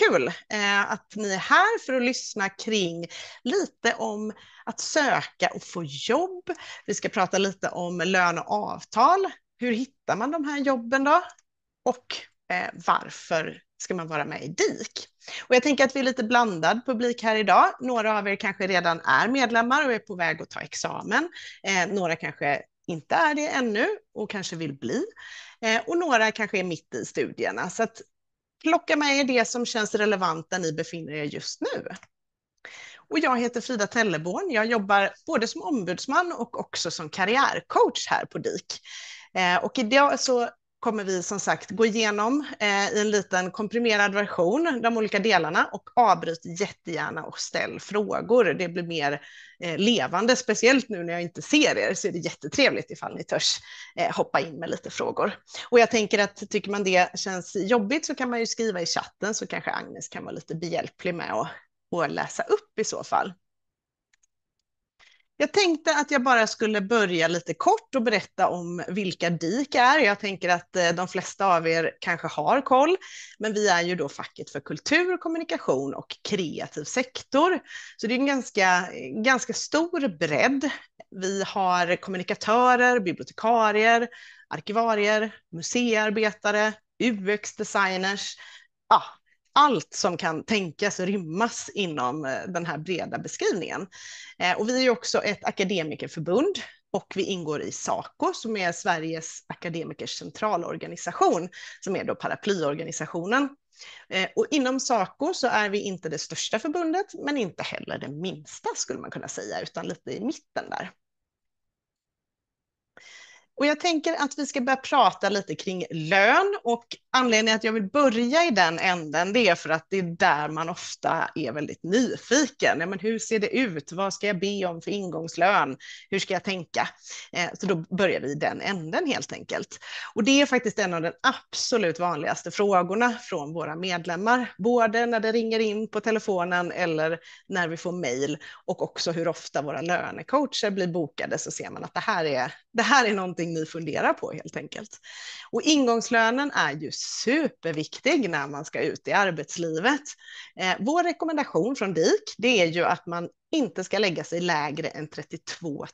jättekul eh, att ni är här för att lyssna kring lite om att söka och få jobb. Vi ska prata lite om lön och avtal. Hur hittar man de här jobben då? Och eh, varför ska man vara med i DIK? Och jag tänker att vi är lite blandad publik här idag. Några av er kanske redan är medlemmar och är på väg att ta examen. Eh, några kanske inte är det ännu och kanske vill bli. och några kanske är mitt i studierna. Så att Plocka med er det som känns relevant där ni befinner er just nu. Och jag heter Frida Telleborn. Jag jobbar både som ombudsman och också som karriärcoach här på DIK. Eh, och idag så kommer vi som sagt gå igenom eh, i en liten komprimerad version, de olika delarna och avbryt jättegärna och ställ frågor. Det blir mer eh, levande, speciellt nu när jag inte ser er så är det jättetrevligt ifall ni törs eh, hoppa in med lite frågor. Och jag tänker att tycker man det känns jobbigt så kan man ju skriva i chatten så kanske Agnes kan vara lite behjälplig med att, att läsa upp i så fall. Jag tänkte att jag bara skulle börja lite kort och berätta om vilka DIK är. Jag tänker att eh, de flesta av er kanske har koll, men vi är ju då facket för kultur, kommunikation och kreativ sektor. Så det är en ganska, ganska stor bredd. Vi har kommunikatörer, bibliotekarier, arkivarier, museiarbetare, UX-designers, ja, allt som kan tänkas rymmas inom eh, den här breda beskrivningen. Eh, och vi är också ett akademikerförbund och vi ingår i Saco som är Sveriges akademikers centralorganisation som är då paraplyorganisationen. Eh, och inom Saco så är vi inte det största förbundet men inte heller det minsta skulle man kunna säga utan lite i mitten där. Och jag tänker att vi ska börja prata lite kring lön och anledningen att jag vill börja i den änden det är för att det är där man ofta är väldigt nyfiken. Ja, men hur ser det ut? Vad ska jag be om för ingångslön? Hur ska jag tänka? Eh, så då börjar vi i den änden helt enkelt. Och det är faktiskt en av de absolut vanligaste frågorna från våra medlemmar, både när det ringer in på telefonen eller när vi får mejl och också hur ofta våra lönecoacher blir bokade så ser man att det här är, det här är någonting någonting ni funderar på helt enkelt. Och ingångslönen är ju superviktig när man ska ut i arbetslivet. Eh, vår rekommendation från DIK, det är ju att man inte ska lägga sig lägre än 32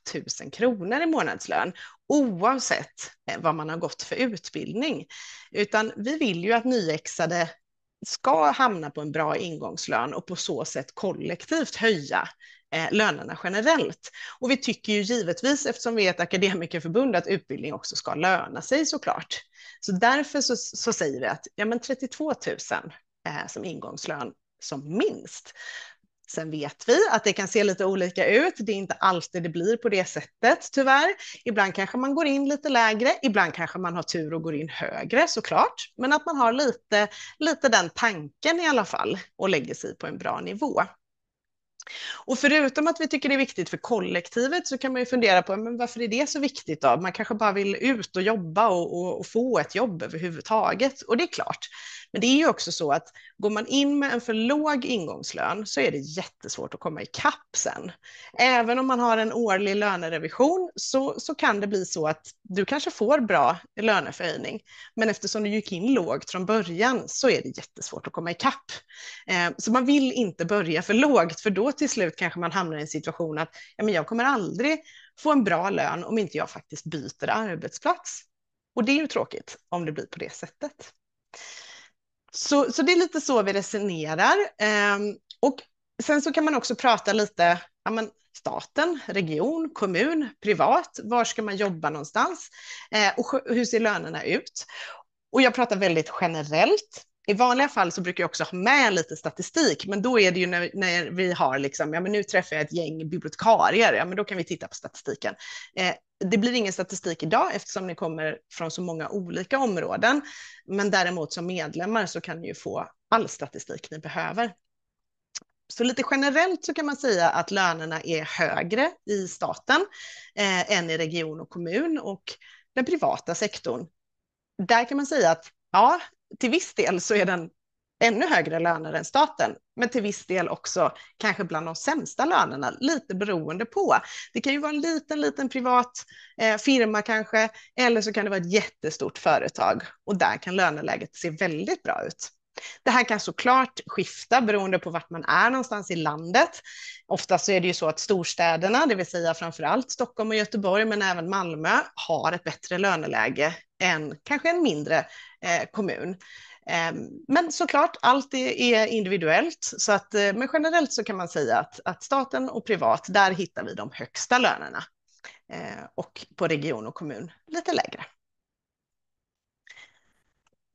000 kronor i månadslön oavsett eh, vad man har gått för utbildning. Utan vi vill ju att nyexade ska hamna på en bra ingångslön och på så sätt kollektivt höja Eh, lönerna generellt. Och vi tycker ju givetvis, eftersom vi är ett akademikerförbund, att utbildning också ska löna sig såklart. Så därför så, så säger vi att ja, men 32 000 eh, som ingångslön som minst. Sen vet vi att det kan se lite olika ut. Det är inte alltid det blir på det sättet tyvärr. Ibland kanske man går in lite lägre, ibland kanske man har tur och går in högre såklart. Men att man har lite, lite den tanken i alla fall och lägger sig på en bra nivå. Och förutom att vi tycker det är viktigt för kollektivet så kan man ju fundera på men varför är det så viktigt då? Man kanske bara vill ut och jobba och, och, och få ett jobb överhuvudtaget. Och det är klart, men det är ju också så att går man in med en för låg ingångslön så är det jättesvårt att komma ikapp sen. Även om man har en årlig lönerevision så, så kan det bli så att du kanske får bra löneförhöjning, men eftersom du gick in lågt från början så är det jättesvårt att komma ikapp. Eh, så man vill inte börja för lågt, för då till slut kanske man hamnar i en situation att ja, men jag kommer aldrig få en bra lön om inte jag faktiskt byter arbetsplats. Och det är ju tråkigt om det blir på det sättet. Så, så det är lite så vi resonerar. Ehm, och sen så kan man också prata lite, ja, men, staten, region, kommun, privat. Var ska man jobba någonstans? Eh, och hur ser lönerna ut? Och jag pratar väldigt generellt i vanliga fall så brukar jag också ha med lite statistik, men då är det ju när, när vi har liksom, ja men nu träffar jag ett gäng bibliotekarier, ja men då kan vi titta på statistiken. Eh, det blir ingen statistik idag eftersom ni kommer från så många olika områden, men däremot som medlemmar så kan ni ju få all statistik ni behöver. Så lite generellt så kan man säga att lönerna är högre i staten eh, än i region och kommun och den privata sektorn. Där kan man säga att ja, till viss del så är den ännu högre löner än staten, men till viss del också kanske bland de sämsta lönerna, lite beroende på. Det kan ju vara en liten, liten privat eh, firma kanske, eller så kan det vara ett jättestort företag och där kan löneläget se väldigt bra ut. Det här kan såklart skifta beroende på vart man är någonstans i landet. Ofta så är det ju så att storstäderna, det vill säga framförallt Stockholm och Göteborg, men även Malmö, har ett bättre löneläge än kanske en mindre Eh, kommun. Ehm, men såklart, allt är individuellt, så att, eh, men generellt så kan man säga att, att staten och privat, där hittar vi de högsta lönerna eh, och på region och kommun lite lägre.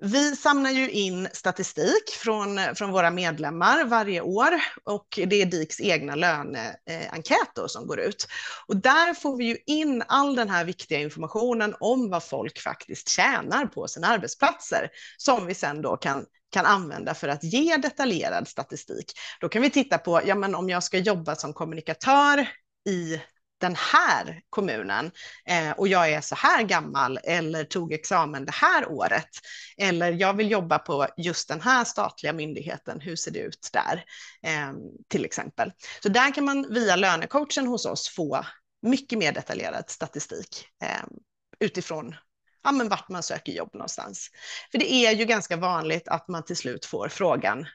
Vi samlar ju in statistik från, från våra medlemmar varje år och det är DIKs egna löneenkäter som går ut. Och där får vi ju in all den här viktiga informationen om vad folk faktiskt tjänar på sina arbetsplatser som vi sen då kan kan använda för att ge detaljerad statistik. Då kan vi titta på, ja men om jag ska jobba som kommunikatör i den här kommunen eh, och jag är så här gammal eller tog examen det här året eller jag vill jobba på just den här statliga myndigheten, hur ser det ut där eh, till exempel. Så där kan man via lönecoachen hos oss få mycket mer detaljerad statistik eh, utifrån ja, men vart man söker jobb någonstans. För det är ju ganska vanligt att man till slut får frågan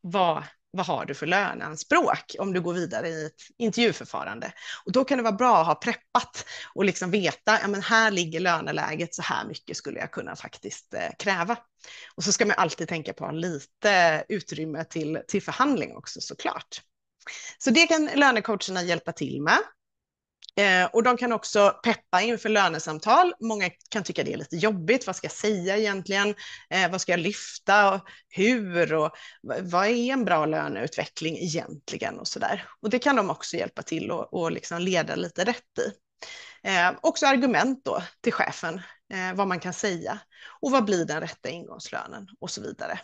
vad vad har du för löneanspråk om du går vidare i ett intervjuförfarande? Och då kan det vara bra att ha preppat och liksom veta, ja men här ligger löneläget, så här mycket skulle jag kunna faktiskt eh, kräva. Och så ska man alltid tänka på att ha lite utrymme till, till förhandling också såklart. Så det kan lönecoacherna hjälpa till med. Eh, och de kan också peppa inför lönesamtal. Många kan tycka det är lite jobbigt. Vad ska jag säga egentligen? Eh, vad ska jag lyfta? Och hur? Och vad är en bra löneutveckling egentligen? Och, så där. och det kan de också hjälpa till och, och liksom leda lite rätt i. Eh, också argument då till chefen, eh, vad man kan säga och vad blir den rätta ingångslönen och så vidare.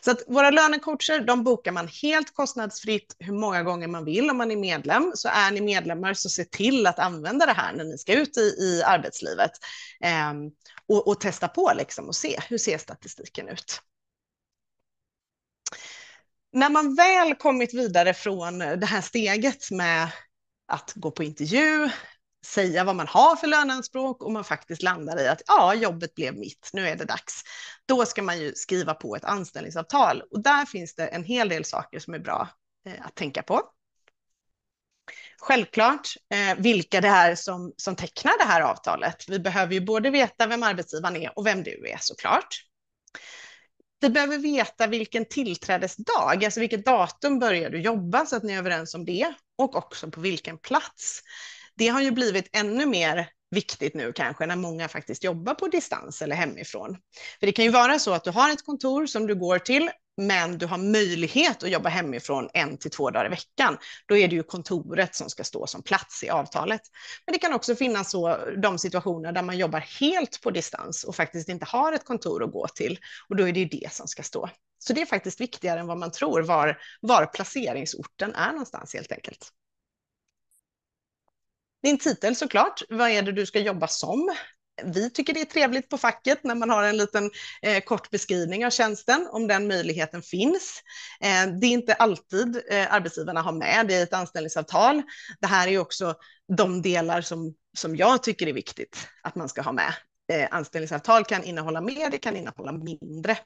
Så att våra lönecoacher, de bokar man helt kostnadsfritt hur många gånger man vill om man är medlem. Så är ni medlemmar så se till att använda det här när ni ska ut i, i arbetslivet eh, och, och, testa på liksom och se hur ser statistiken ut när man väl kommit vidare från det här steget med att gå på intervju, säga vad man har för löneanspråk och man faktiskt landar i att ja, jobbet blev mitt, nu är det dags. Då ska man ju skriva på ett anställningsavtal och där finns det en hel del saker som är bra eh, att tänka på. Självklart eh, vilka det är som, som tecknar det här avtalet. Vi behöver ju både veta vem arbetsgivaren är och vem du är såklart. Vi behöver veta vilken tillträdesdag, alltså vilket datum börjar du jobba så att ni är överens om det och också på vilken plats det har ju blivit ännu mer viktigt nu kanske när många faktiskt jobbar på distans eller hemifrån. För det kan ju vara så att du har ett kontor som du går till, men du har möjlighet att jobba hemifrån en till två dagar i veckan. Då är det ju kontoret som ska stå som plats i avtalet. Men det kan också finnas så, de situationer där man jobbar helt på distans och faktiskt inte har ett kontor att gå till. Och då är det ju det som ska stå. Så det är faktiskt viktigare än vad man tror, var, var placeringsorten är någonstans helt enkelt. Din titel såklart, vad är det du ska jobba som? Vi tycker det är trevligt på facket när man har en liten eh, kort beskrivning av tjänsten, om den möjligheten finns. Eh, det är inte alltid eh, arbetsgivarna har med det i ett anställningsavtal. Det här är också de delar som, som jag tycker är viktigt att man ska ha med Eh, anställningsavtal kan innehålla mer, det kan innehålla mindre.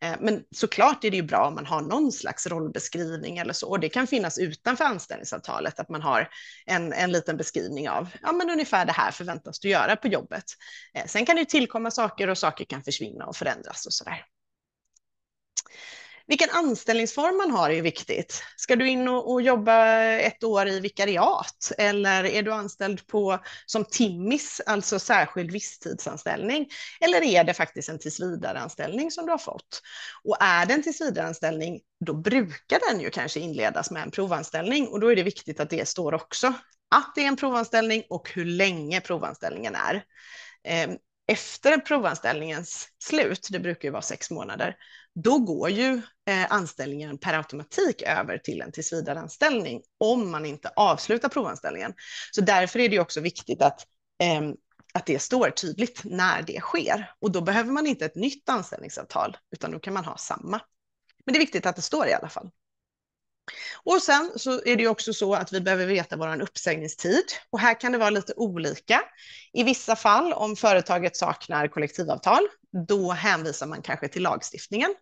Eh, men såklart är det ju bra om man har någon slags rollbeskrivning eller så, och det kan finnas utanför anställningsavtalet, att man har en, en liten beskrivning av, ja men ungefär det här förväntas du göra på jobbet. Eh, sen kan det tillkomma saker och saker kan försvinna och förändras och sådär vilken anställningsform man har är viktigt. Ska du in och, och, jobba ett år i vikariat eller är du anställd på, som timmis, alltså särskild visstidsanställning? Eller är det faktiskt en tillsvidareanställning som du har fått? Och är det en tillsvidareanställning, då brukar den ju kanske inledas med en provanställning och då är det viktigt att det står också. Att det är en provanställning och hur länge provanställningen är. Ehm, efter provanställningens slut, det brukar ju vara sex månader, då går ju eh, anställningen per automatik över till en tillsvidareanställning om man inte avslutar provanställningen. Så därför är det också viktigt att, eh, att det står tydligt när det sker och då behöver man inte ett nytt anställningsavtal utan då kan man ha samma. Men det är viktigt att det står i alla fall. Och sen så är det ju också så att vi behöver veta vår uppsägningstid och här kan det vara lite olika. I vissa fall om företaget saknar kollektivavtal, då hänvisar man kanske till lagstiftningen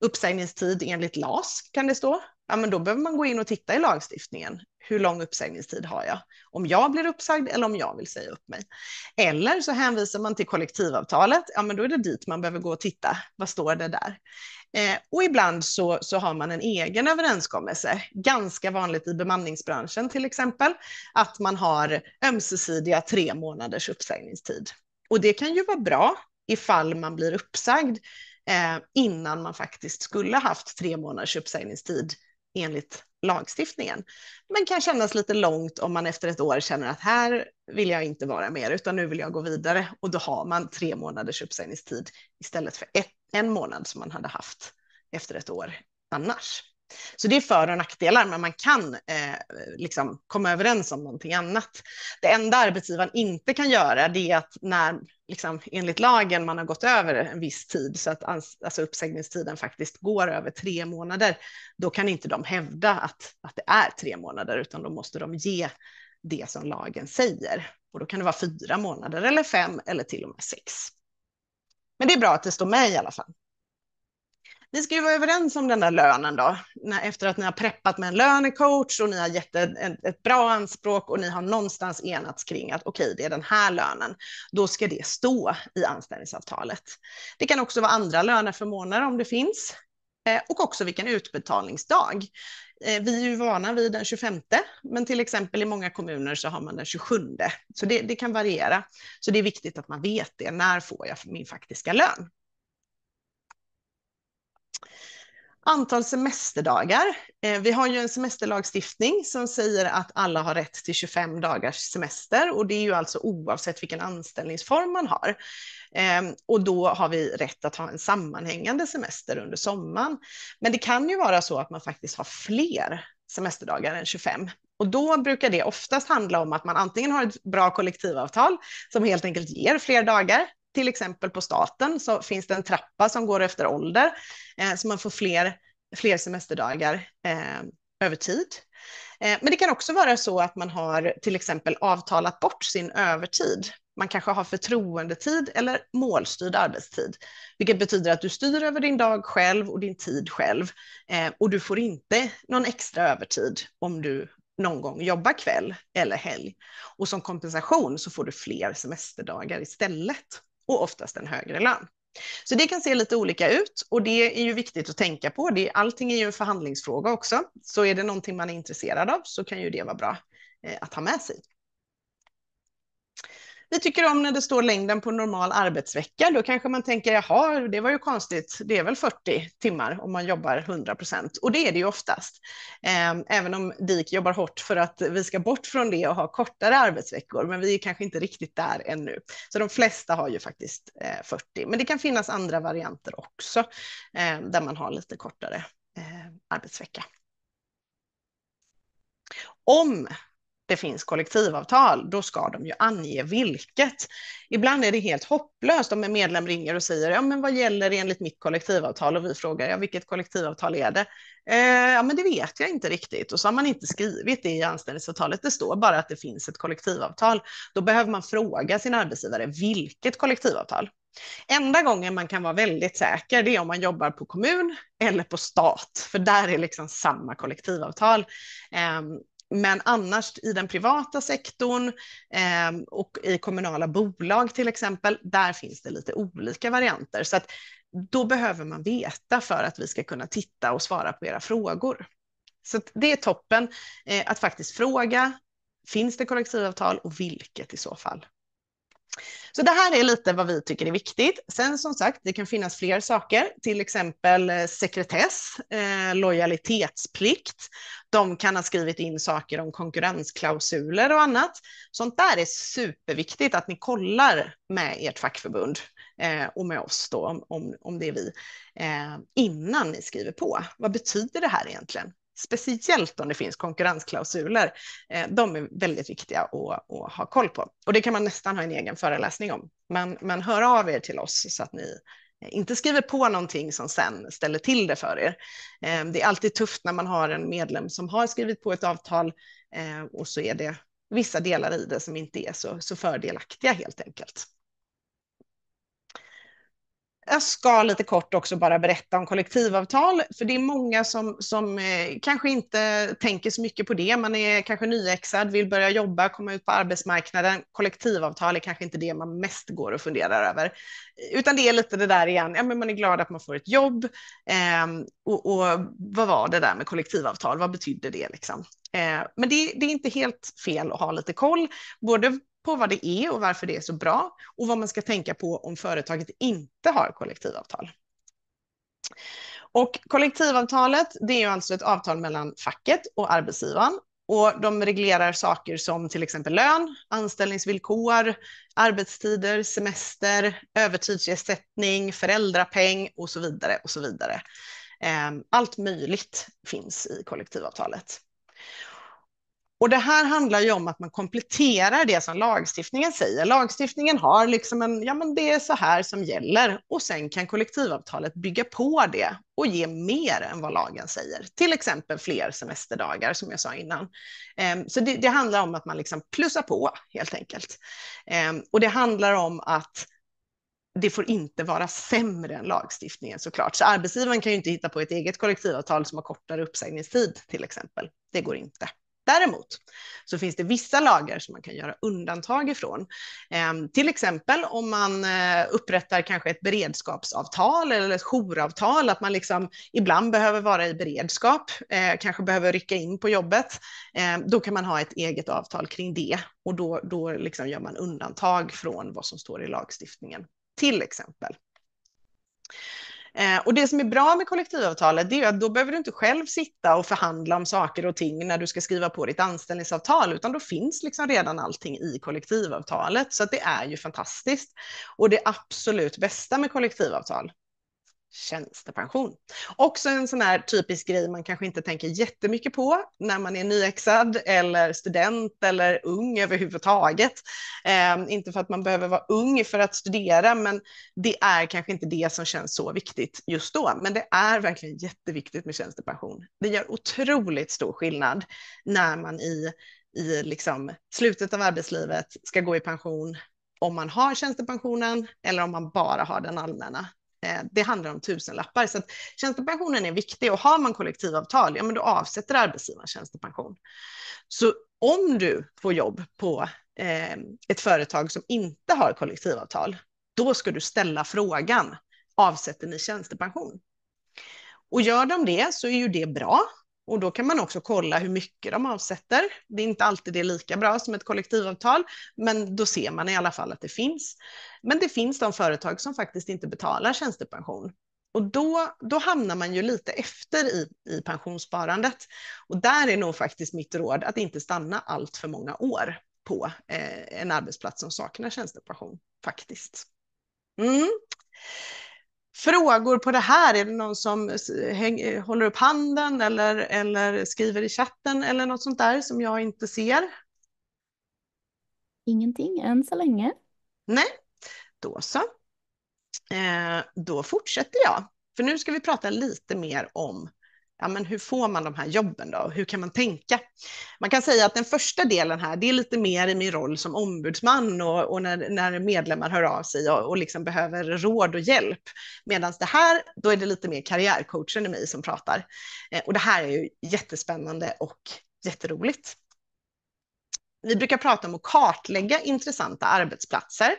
Uppsägningstid enligt LAS kan det stå. Ja, men då behöver man gå in och titta i lagstiftningen. Hur lång uppsägningstid har jag? Om jag blir uppsagd eller om jag vill säga upp mig. Eller så hänvisar man till kollektivavtalet. Ja, men då är det dit man behöver gå och titta. Vad står det där? Eh, och ibland så, så har man en egen överenskommelse, ganska vanligt i bemanningsbranschen till exempel, att man har ömsesidiga tre månaders uppsägningstid. Och det kan ju vara bra ifall man blir uppsagd Eh, innan man faktiskt skulle haft tre månaders uppsägningstid enligt lagstiftningen. Men kan kännas lite långt om man efter ett år känner att här vill jag inte vara mer utan nu vill jag gå vidare och då har man tre månaders uppsägningstid istället för ett, en månad som man hade haft efter ett år annars. Så det är för och nackdelar, men man kan eh, liksom komma överens om någonting annat. Det enda arbetsgivaren inte kan göra det är att när, liksom, enligt lagen, man har gått över en viss tid, så att alltså uppsägningstiden faktiskt går över tre månader, då kan inte de hävda att, att det är tre månader, utan då måste de ge det som lagen säger. Och då kan det vara fyra månader eller fem eller till och med sex. Men det är bra att det står med i alla fall ni ska ju vara överens om den där lönen då, efter att ni har preppat med en lönecoach och ni har gett ett, bra anspråk och ni har någonstans enats kring att okej, okay, det är den här lönen. Då ska det stå i anställningsavtalet. Det kan också vara andra löneförmåner om det finns eh, och också vilken utbetalningsdag. Eh, vi är ju vana vid den 25, men till exempel i många kommuner så har man den 27, så det, det, kan variera. Så det är viktigt att man vet det. När får jag min faktiska lön? Antal semesterdagar. Eh, vi har ju en semesterlagstiftning som säger att alla har rätt till 25 dagars semester och det är ju alltså oavsett vilken anställningsform man har. Ehm, och då har vi rätt att ha en sammanhängande semester under sommaren. Men det kan ju vara så att man faktiskt har fler semesterdagar än 25. Och då brukar det oftast handla om att man antingen har ett bra kollektivavtal som helt enkelt ger fler dagar till exempel på staten så finns det en trappa som går efter ålder, eh, så man får fler, fler semesterdagar eh, över tid. Eh, men det kan också vara så att man har till exempel avtalat bort sin övertid. Man kanske har förtroendetid eller målstyrd arbetstid, vilket betyder att du styr över din dag själv och din tid själv eh, och du får inte någon extra övertid om du någon gång jobbar kväll eller helg. Och som kompensation så får du fler semesterdagar istället och oftast en högre lön. Så det kan se lite olika ut och det är ju viktigt att tänka på. Det, allting är ju en förhandlingsfråga också, så är det någonting man är intresserad av så kan ju det vara bra eh, att ha med sig. Vi tycker om när det står längden på normal arbetsvecka. Då kanske man tänker, jaha, det var ju konstigt. Det är väl 40 timmar om man jobbar 100 procent. Och det är det ju oftast. Ehm, även om DIK jobbar hårt för att vi ska bort från det och ha kortare arbetsveckor. Men vi är kanske inte riktigt där ännu. Så de flesta har ju faktiskt 40. Eh, men det kan finnas andra varianter också ehm, där man har lite kortare eh, arbetsvecka. Om det finns kollektivavtal, då ska de ju ange vilket. Ibland är det helt hopplöst om en medlem ringer och säger ja, men vad gäller enligt mitt kollektivavtal och vi frågar ja, vilket kollektivavtal är det? Eh, ja, men det vet jag inte riktigt och så har man inte skrivit det i anställningsavtalet. Det står bara att det finns ett kollektivavtal. Då behöver man fråga sin arbetsgivare vilket kollektivavtal. Enda gången man kan vara väldigt säker det är om man jobbar på kommun eller på stat, för där är liksom samma kollektivavtal. Ehm, men annars i den privata sektorn eh, och i kommunala bolag till exempel, där finns det lite olika varianter. Så att då behöver man veta för att vi ska kunna titta och svara på era frågor. Så att det är toppen eh, att faktiskt fråga, finns det kollektivavtal och vilket i så fall? Så det här är lite vad vi tycker är viktigt. Sen som sagt, det kan finnas fler saker, till exempel eh, sekretess, eh, lojalitetsplikt. De kan ha skrivit in saker om konkurrensklausuler och annat. Sånt där är superviktigt att ni kollar med ert fackförbund eh, och med oss då, om, om, det är vi, eh, innan ni skriver på. Vad betyder det här egentligen? speciellt om det finns konkurrensklausuler, eh, de är väldigt viktiga att, att, ha koll på. Och det kan man nästan ha en egen föreläsning om. Men, men hör av er till oss så att ni eh, inte skriver på någonting som sen ställer till det för er. Eh, det är alltid tufft när man har en medlem som har skrivit på ett avtal och så är det vissa delar i det som inte är så, så fördelaktiga helt enkelt. Jag ska lite kort också bara berätta om kollektivavtal, för det är många som, som eh, kanske inte tänker så mycket på det. Man är kanske nyexad, vill börja jobba, komma ut på arbetsmarknaden. Kollektivavtal är kanske inte det man mest går och funderar över, utan det är lite det där igen, ja, men man är glad att man får ett jobb. Eh, och, och, vad var det där med kollektivavtal? Vad betydde det liksom? Eh, men det, det är inte helt fel att ha lite koll, både på vad det är och varför det är så bra och vad man ska tänka på om företaget inte har kollektivavtal. Och kollektivavtalet, det är ju alltså ett avtal mellan facket och arbetsgivaren och de reglerar saker som till exempel lön, anställningsvillkor, arbetstider, semester, övertidsersättning, föräldrapeng och så vidare och så vidare. Ehm, allt möjligt finns i kollektivavtalet. Och det här handlar ju om att man kompletterar det som lagstiftningen säger. Lagstiftningen har liksom en, ja men det är så här som gäller och sen kan kollektivavtalet bygga på det och ge mer än vad lagen säger, till exempel fler semesterdagar som jag sa innan. Ehm, så det, det handlar om att man liksom plussar på helt enkelt. Ehm, och det handlar om att det får inte vara sämre än lagstiftningen såklart. Så arbetsgivaren kan ju inte hitta på ett eget kollektivavtal som har kortare uppsägningstid till exempel. Det går inte. Däremot så finns det vissa lagar som man kan göra undantag ifrån. Ehm, till exempel om man eh, upprättar kanske ett beredskapsavtal eller ett jouravtal, att man liksom ibland behöver vara i beredskap, eh, kanske behöver rycka in på jobbet. Ehm, då kan man ha ett eget avtal kring det och då, då liksom gör man undantag från vad som står i lagstiftningen, till exempel. Eh, och det som är bra med kollektivavtalet det är att då behöver du inte själv sitta och förhandla om saker och ting när du ska skriva på ditt anställningsavtal, utan då finns liksom redan allting i kollektivavtalet. Så det är ju fantastiskt. Och det absolut bästa med kollektivavtal, tjänstepension. Också en sån här typisk grej man kanske inte tänker jättemycket på när man är nyexad eller student eller ung överhuvudtaget. Eh, inte för att man behöver vara ung för att studera, men det är kanske inte det som känns så viktigt just då. Men det är verkligen jätteviktigt med tjänstepension. Det gör otroligt stor skillnad när man i, i liksom slutet av arbetslivet ska gå i pension om man har tjänstepensionen eller om man bara har den allmänna. Eh, det handlar om tusenlappar. Så att tjänstepensionen är viktig och har man kollektivavtal, ja men då avsätter arbetsgivaren tjänstepension. Så om du får jobb på eh, ett företag som inte har kollektivavtal, då ska du ställa frågan, avsätter ni tjänstepension? Och gör de det så är ju det bra, och då kan man också kolla hur mycket de avsätter. Det är inte alltid det är lika bra som ett kollektivavtal, men då ser man i alla fall att det finns. Men det finns de företag som faktiskt inte betalar tjänstepension. Och då, då hamnar man ju lite efter i, i pensionssparandet. Och där är nog faktiskt mitt råd att inte stanna allt för många år på eh, en arbetsplats som saknar tjänstepension, faktiskt. Mm frågor på det här? Är det någon som eh, häng, eh, håller upp handen eller, eller skriver i chatten eller något sånt där som jag inte ser? Ingenting än så länge. Nej, då så. Eh, då fortsätter jag. För nu ska vi prata lite mer om ja, men hur får man de här jobben då? Hur kan man tänka? Man kan säga att den första delen här, det är lite mer i min roll som ombudsman och, och när, när, medlemmar hör av sig och, och liksom behöver råd och hjälp. Medan det här, då är det lite mer karriärcoachen i mig som pratar. Eh, och det här är ju jättespännande och jätteroligt vi brukar prata om att kartlägga intressanta arbetsplatser.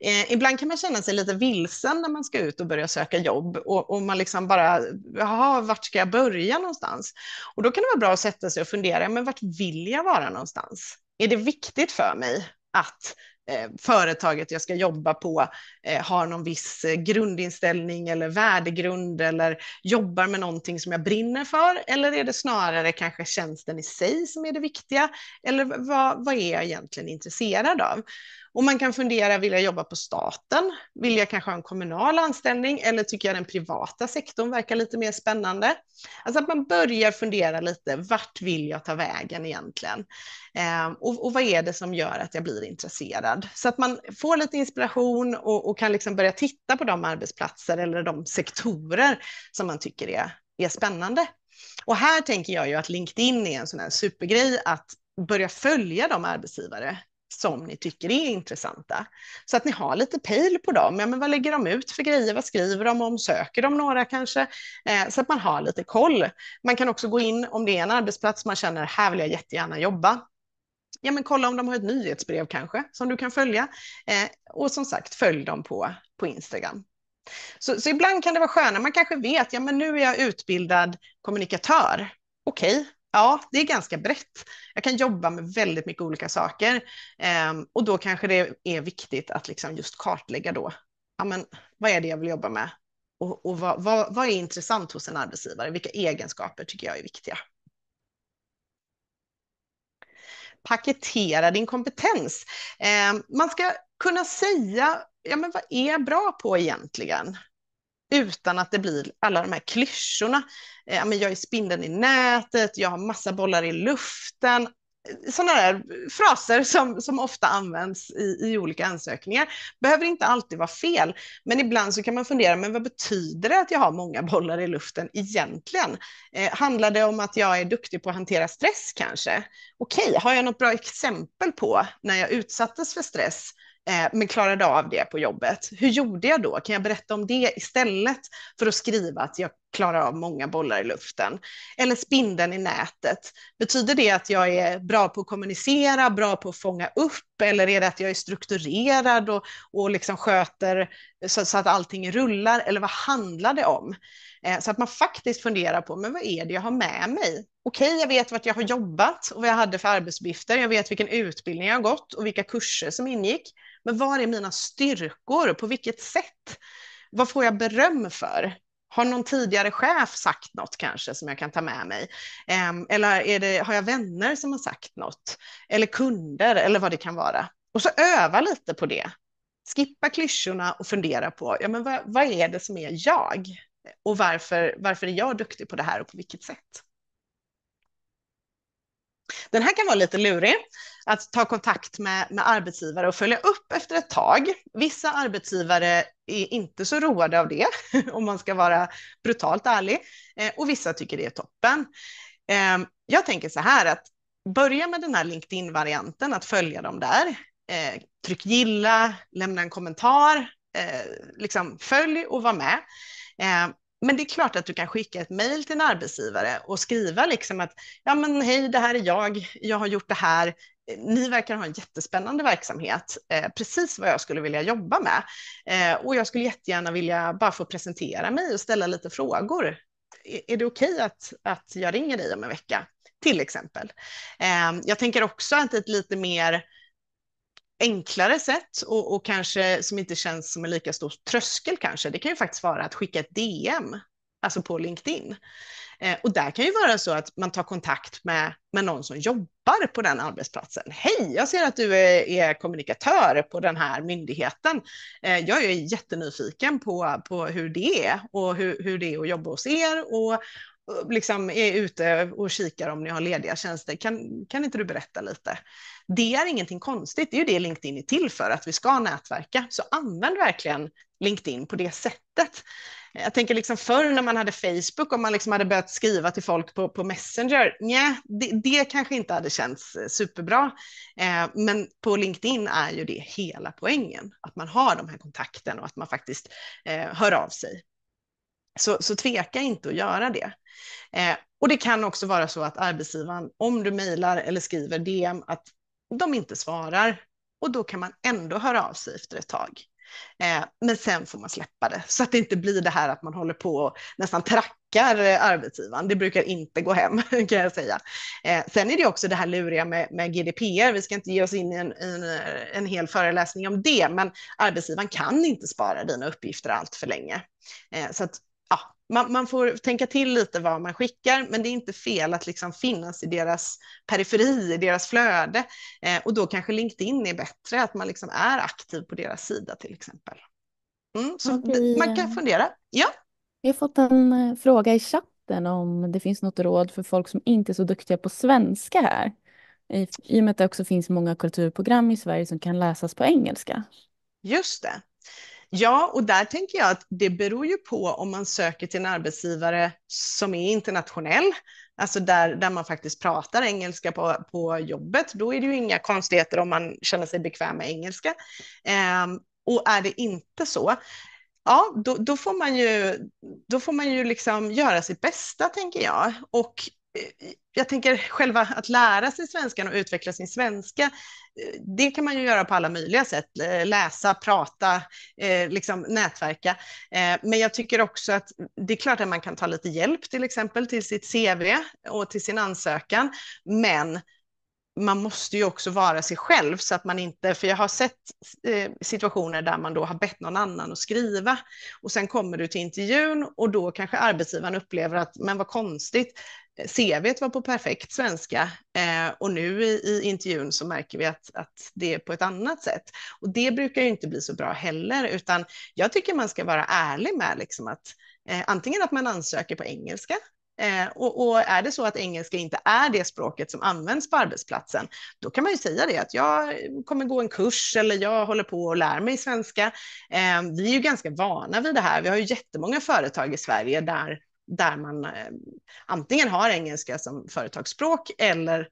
Eh, ibland kan man känna sig lite vilsen när man ska ut och börja söka jobb och, och man liksom bara, jaha, vart ska jag börja någonstans? Och då kan det vara bra att sätta sig och fundera, men vart vill jag vara någonstans? Är det viktigt för mig att Eh, företaget jag ska jobba på eh, har någon viss eh, grundinställning eller värdegrund eller jobbar med någonting som jag brinner för? Eller är det snarare kanske tjänsten i sig som är det viktiga? Eller vad, vad är jag egentligen intresserad av? Och man kan fundera, vill jag jobba på staten? Vill jag kanske ha en kommunal anställning? Eller tycker jag den privata sektorn verkar lite mer spännande? Alltså att man börjar fundera lite, vart vill jag ta vägen egentligen? och, och vad är det som gör att jag blir intresserad? stöd så att man får lite inspiration och, och kan liksom börja titta på de arbetsplatser eller de sektorer som man tycker är, är spännande. Och här tänker jag ju att LinkedIn är en sån här supergrej att börja följa de arbetsgivare som ni tycker är intressanta. Så att ni har lite pejl på dem. Ja, men vad lägger de ut för grejer? Vad skriver de om? Söker de några kanske? Eh, så att man har lite koll. Man kan också gå in om det är en arbetsplats man känner här vill jag jättegärna jobba. Ja, men kolla om de har ett nyhetsbrev kanske som du kan följa. Eh, och som sagt, följ dem på, på Instagram. Så, så, ibland kan det vara skönare, man kanske vet, ja men nu är jag utbildad kommunikatör. Okej, okay. ja det är ganska brett. Jag kan jobba med väldigt mycket olika saker eh, och då kanske det är viktigt att liksom just kartlägga då, ja men vad är det jag vill jobba med? Och, och vad, vad, vad är intressant hos en arbetsgivare? Vilka egenskaper tycker jag är viktiga? paketera din kompetens. Eh, man ska kunna säga, ja men vad är jag bra på egentligen? utan att det blir alla de här klyschorna. Eh, men jag är spindeln i nätet, jag har massa bollar i luften sådana där fraser som, som ofta används i, i olika ansökningar. Behöver inte alltid vara fel, men ibland så kan man fundera, men vad betyder det att jag har många bollar i luften egentligen? Eh, handlar det om att jag är duktig på att hantera stress kanske? Okej, okay, har jag något bra exempel på när jag utsattes för stress? Eh, men klarade av det på jobbet. Hur gjorde jag då? Kan jag berätta om det istället för att skriva att jag klarar av många bollar i luften. Eller spindeln i nätet. Betyder det att jag är bra på att kommunicera, bra på att fånga upp eller är det att jag är strukturerad och, och liksom sköter så, så att allting rullar? Eller vad handlar det om? Eh, så att man faktiskt funderar på, men vad är det jag har med mig? Okej, okay, jag vet vart jag har jobbat och vad jag hade för arbetsuppgifter. Jag vet vilken utbildning jag har gått och vilka kurser som ingick. Men var är mina styrkor? På vilket sätt? Vad får jag beröm för? Har någon tidigare chef sagt något kanske som jag kan ta med mig? Ehm, eller det, har jag vänner som har sagt något? Eller kunder eller vad det kan vara. Och så öva lite på det. Skippa klyschorna och fundera på ja, men vad, vad är det som är jag? Och varför, varför är jag duktig på det här och på vilket sätt? Den här kan vara lite lurig, att ta kontakt med, med arbetsgivare och följa upp efter ett tag. Vissa arbetsgivare är inte så roade av det, om man ska vara brutalt ärlig, eh, och vissa tycker det är toppen. Ehm, jag tänker så här att börja med den här LinkedIn-varianten, att följa dem där. Eh, tryck gilla, lämna en kommentar, eh, liksom följ och var med. Ehm, men det är klart att du kan skicka ett mejl till en arbetsgivare och skriva liksom att ja men hej det här är jag, jag har gjort det här, eh, ni verkar ha en jättespännande verksamhet, eh, precis vad jag skulle vilja jobba med. Eh, och jag skulle jättegärna vilja bara få presentera mig och ställa lite frågor. Är, är det okej okay att, att jag ringer dig om en vecka? Till exempel. Eh, jag tänker också att ett lite mer enklare sätt och, och, kanske som inte känns som en lika stor tröskel kanske, det kan ju faktiskt vara att skicka ett DM, alltså på LinkedIn. Eh, och där kan ju vara så att man tar kontakt med, med någon som jobbar på den arbetsplatsen. Hej, jag ser att du är, är kommunikatör på den här myndigheten. Eh, jag är jättenyfiken på, på hur det är och hur, hur det är att jobba hos er och Eh, liksom är ute och kikar om ni har lediga tjänster, kan, kan inte du berätta lite? Det är ingenting konstigt, det är ju det LinkedIn är till för, att vi ska nätverka. Så använd verkligen LinkedIn på det sättet. Jag tänker liksom förr när man hade Facebook, om man liksom hade börjat skriva till folk på, på Messenger, nej, det, det, kanske inte hade känts eh, superbra. Eh, men på LinkedIn är ju det hela poängen, att man har de här kontakten och att man faktiskt eh, hör av sig. Så, så tveka inte att göra det. Eh, och det kan också vara så att arbetsgivaren, om du mejlar eller skriver DM, att de inte svarar. Och då kan man ändå höra av sig efter ett tag. Eh, men sen får man släppa det, så att det inte blir det här att man håller på och nästan trackar eh, arbetsgivaren. Det brukar inte gå hem, kan jag säga. Eh, sen är det också det här luriga med, med GDPR. Vi ska inte ge oss in i en, en, en hel föreläsning om det, men arbetsgivaren kan inte spara dina uppgifter allt för länge. så att man, man, får tänka till lite vad man skickar, men det är inte fel att liksom finnas i deras periferi, i deras flöde. Eh, och då kanske LinkedIn är bättre, att man liksom är aktiv på deras sida till exempel. Mm, så okay. man kan fundera. Ja. Vi har fått en eh, fråga i chatten om det finns något råd för folk som inte är så duktiga på svenska här. I, i och med att det också finns många kulturprogram i Sverige som kan läsas på engelska. Just det. Ja, och där tänker jag att det beror ju på om man söker till en arbetsgivare som är internationell, alltså där, där man faktiskt pratar engelska på, på jobbet, då är det ju inga konstigheter om man känner sig bekväm med engelska. Eh, och är det inte så, ja, då, då, får man ju, då får man ju liksom göra sitt bästa, tänker jag. Och jag tänker själva att lära sig svenskan och utveckla sin svenska, eh, det kan man ju göra på alla möjliga sätt, eh, läsa, prata, eh, liksom nätverka. Men jag tycker också att det är klart att man kan ta lite hjälp till exempel till sitt CV och till sin ansökan, men man måste ju också vara sig själv så att man inte, för jag har sett situationer där man då har bett någon annan att skriva och sen kommer du till intervjun och då kanske arbetsgivaren upplever att, men vad konstigt, CVt var på perfekt svenska eh, och nu i, i intervjun så märker vi att, att det är på ett annat sätt. Och det brukar ju inte bli så bra heller, utan jag tycker man ska vara ärlig med liksom att eh, antingen att man ansöker på engelska eh, och, och, är det så att engelska inte är det språket som används på arbetsplatsen, då kan man ju säga det att jag kommer gå en kurs eller jag håller på och lär mig svenska. Eh, vi är ju ganska vana vid det här. Vi har ju jättemånga företag i Sverige där där man eh, antingen har engelska som företagsspråk eller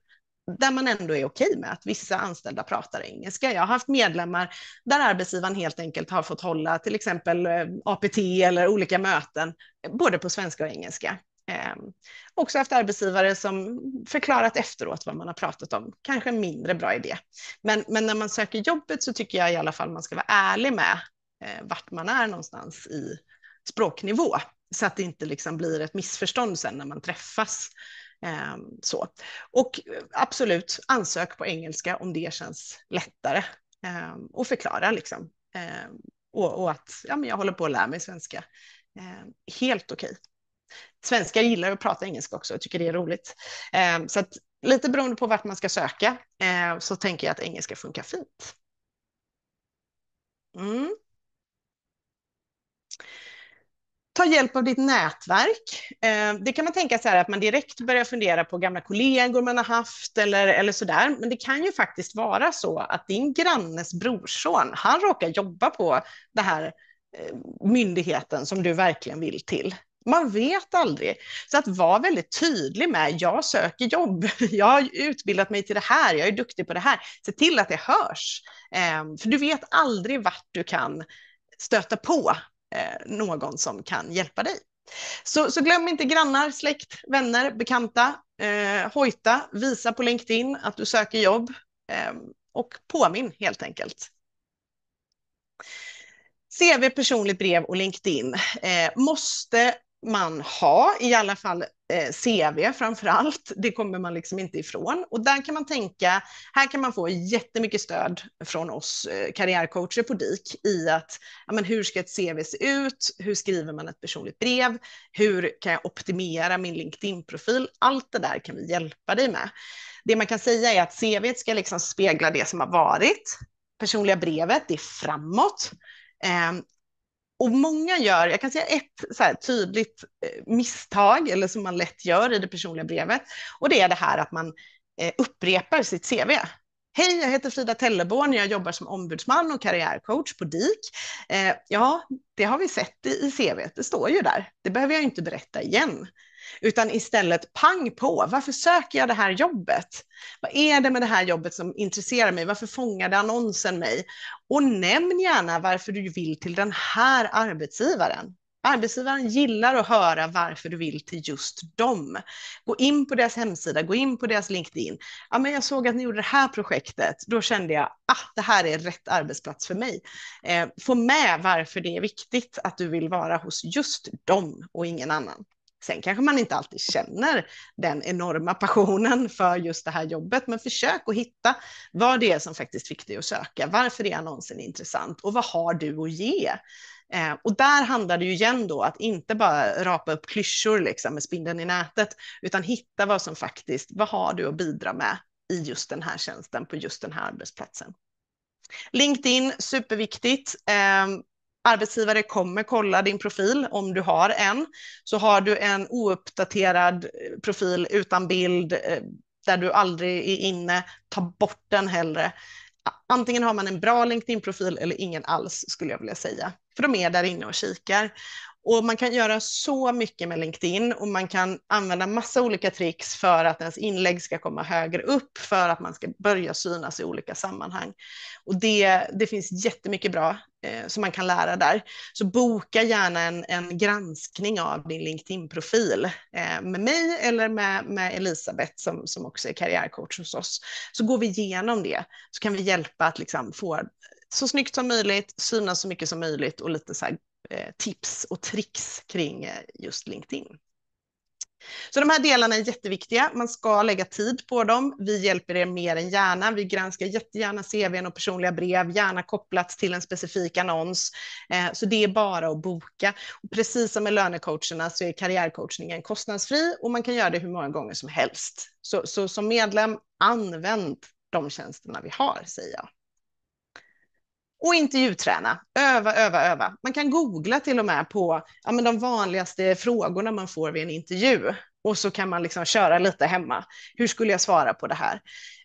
där man ändå är okej med att vissa anställda pratar engelska. Jag har haft medlemmar där arbetsgivaren helt enkelt har fått hålla till exempel eh, APT eller olika möten eh, både på svenska och engelska. Eh, också haft arbetsgivare som förklarat efteråt vad man har pratat om. Kanske en mindre bra idé. Men, men när man söker jobbet så tycker jag i alla fall man ska vara ärlig med eh, vart man är någonstans i språknivå så att det inte liksom blir ett missförstånd sen när man träffas. Ehm, så. Och eh, absolut, ansök på engelska om det känns lättare ehm, och förklara liksom. Ehm, och, och att ja, men jag håller på att lära mig svenska. Helt okej. Okay. Svenskar gillar att prata engelska också och tycker det är roligt. Så att lite beroende på vart man ska söka så tänker jag att engelska funkar fint. Mm. Ta hjälp av ditt nätverk. Eh, det kan man tänka sig att man direkt börjar fundera på gamla kollegor man har haft eller, eller så där. Men det kan ju faktiskt vara så att din grannes brorson, han råkar jobba på den här eh, myndigheten som du verkligen vill till. Man vet aldrig. Så att vara väldigt tydlig med, jag söker jobb, jag har utbildat mig till det här, jag är duktig på det här. Se till att det hörs. Eh, för du vet aldrig vart du kan stöta på Eh, någon som kan hjälpa dig. Så, så, glöm inte grannar, släkt, vänner, bekanta. Eh, hojta, visa på LinkedIn att du söker jobb eh, och påminn helt enkelt. CV, personligt brev och LinkedIn eh, måste man ha, i alla fall Eh, CV framför allt. Det kommer man liksom inte ifrån. Och där kan man tänka, här kan man få jättemycket stöd från oss eh, karriärcoacher på DIK i att ja, men hur ska ett CV se ut? Hur skriver man ett personligt brev? Hur kan jag optimera min LinkedIn-profil? Allt det där kan vi hjälpa dig med. Det man kan säga är att CV ska liksom spegla det som har varit. Personliga brevet, det är framåt. Ehm, och många gör, jag kan säga ett så här, tydligt eh, misstag, eller som man lätt gör i det personliga brevet, och det är det här att man eh, upprepar sitt CV. Hej, jag heter Frida Telleborn, jag jobbar som ombudsman och karriärcoach på DIK. Eh, ja, det har vi sett i CV, det står ju där. Det behöver jag inte berätta igen utan istället pang på, varför söker jag det här jobbet? Vad är det med det här jobbet som intresserar mig? Varför fångade annonsen mig? Och nämn gärna varför du vill till den här arbetsgivaren. Arbetsgivaren gillar att höra varför du vill till just dem. Gå in på deras hemsida, gå in på deras LinkedIn. Ja, men jag såg att ni gjorde det här projektet. Då kände jag att ah, det här är rätt arbetsplats för mig. Eh, få med varför det är viktigt att du vill vara hos just dem och ingen annan. Sen kanske man inte alltid känner den enorma passionen för just det här jobbet, men försök att hitta vad det är som faktiskt fick dig att söka. Varför är annonsen intressant och vad har du att ge? Eh, och där handlar det ju igen då att inte bara rapa upp klyschor liksom med spindeln i nätet, utan hitta vad som faktiskt, vad har du att bidra med i just den här tjänsten på just den här arbetsplatsen? LinkedIn, superviktigt. Ehm, Arbetsgivare kommer kolla din profil om du har en. Så har du en ouppdaterad eh, profil utan bild eh, där du aldrig är inne, ta bort den hellre. Antingen har man en bra LinkedIn-profil eller ingen alls skulle jag vilja säga, för de är där inne och kikar. Och man kan göra så mycket med LinkedIn och man kan använda massa olika tricks för att ens inlägg ska komma högre upp för att man ska börja synas i olika sammanhang. Och det, det finns jättemycket bra Eh, som man kan lära där. Så boka gärna en, en granskning av din LinkedIn-profil eh, med mig eller med, med Elisabeth som, som också är karriärcoach hos oss. Så går vi igenom det så kan vi hjälpa att liksom få så snyggt som möjligt, synas så mycket som möjligt och lite så här, eh, tips och tricks kring eh, just LinkedIn. Så de här delarna är jätteviktiga. Man ska lägga tid på dem. Vi hjälper er mer än gärna. Vi granskar jättegärna CVn och personliga brev, gärna kopplat till en specifik annons. Eh, så det är bara att boka. precis som med lönecoacherna så är karriärcoachningen kostnadsfri och man kan göra det hur många gånger som helst. Så, så som medlem, använd de tjänsterna vi har, säger jag. Och intervjuträna. Öva, öva, öva. Man kan googla till och med på ja, men de vanligaste frågorna man får vid en intervju. Och så kan man liksom köra lite hemma. Hur skulle jag svara på det här?